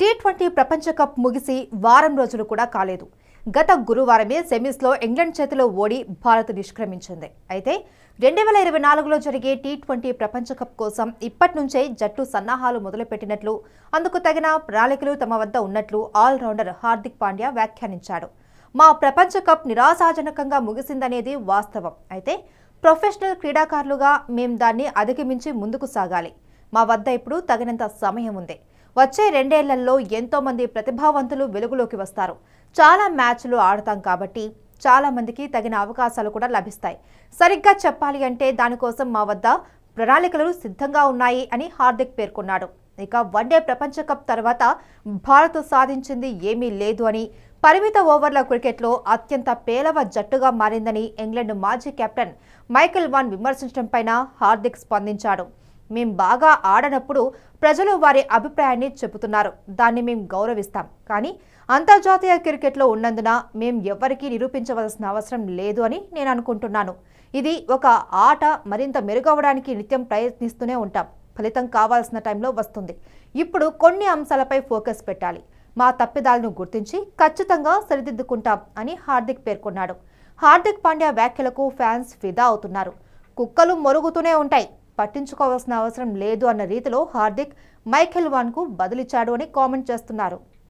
tea twenty ప్రపంచ cup ముగిసి వారం రోజులు కూడా కాలేదు గత గురువారమే సెమీస్లో ఇంగ్లండ్ చేతిలో ఓడి భారత్ నిష్క్రమించింది అయితే రెండు వేల ఇరవై నాలుగులో జరిగే టీ ట్వంటీ ప్రపంచ కప్ కోసం ఇప్పటి నుంచే జట్టు సన్నాహాలు మొదలుపెట్టినట్లు అందుకు తగిన ప్రణాళికలు తమ వద్ద ఉన్నట్లు ఆల్రౌండర్ హార్దిక్ పాండ్యా వ్యాఖ్యానించాడు మా ప్రపంచ కప్ నిరాశాజనకంగా ముగిసిందనేది వాస్తవం అయితే ప్రొఫెషనల్ క్రీడాకారులుగా మేం దాన్ని అధిగమించి ముందుకు సాగాలి మా వద్ద ఇప్పుడు తగినంత సమయం ఉంది వచ్చే రెండేళ్లలో ఎంతోమంది ప్రతిభావంతులు వెలుగులోకి వస్తారు చాలా మ్యాచ్లు ఆడతాం కాబట్టి చాలా మందికి తగిన అవకాశాలు కూడా లభిస్తాయి సరిగ్గా చెప్పాలి అంటే దానికోసం మా వద్ద ప్రణాళికలు సిద్ధంగా ఉన్నాయి అని హార్దిక్ పేర్కొన్నాడు ఇక వన్డే ప్రపంచ కప్ తర్వాత భారత్ సాధించింది ఏమీ లేదు అని పరిమిత ఓవర్ల క్రికెట్లో అత్యంత పేలవ జట్టుగా మారిందని ఇంగ్లాండ్ మాజీ కెప్టెన్ మైకెల్ వాన్ విమర్శించడంపైన హార్దిక్ స్పందించాడు మేం బాగా ఆడనప్పుడు ప్రజలు వారి అభిప్రాయాన్ని చెబుతున్నారు దాన్ని మేము గౌరవిస్తాం కానీ అంతర్జాతీయ క్రికెట్లో ఉన్నందున మేం ఎవ్వరికీ నిరూపించవలసిన అవసరం లేదు అని నేను అనుకుంటున్నాను ఇది ఒక ఆట మరింత మెరుగవడానికి నిత్యం ప్రయత్నిస్తూనే ఉంటాం ఫలితం కావాల్సిన టైంలో వస్తుంది ఇప్పుడు కొన్ని అంశాలపై ఫోకస్ పెట్టాలి మా తప్పిదాలను గుర్తించి ఖచ్చితంగా సరిదిద్దుకుంటాం అని హార్దిక్ పేర్కొన్నాడు హార్దిక్ పాండ్యా వ్యాఖ్యలకు ఫ్యాన్స్ ఫిదా అవుతున్నారు కుక్కలు మొరుగుతూనే ఉంటాయి పట్టించుకోవాల్సిన అవసరం లేదు అన్న రీతిలో హార్దిక్ మైఖెల్ కు బదిలిచ్చాడు అని కామెంట్ చేస్తున్నారు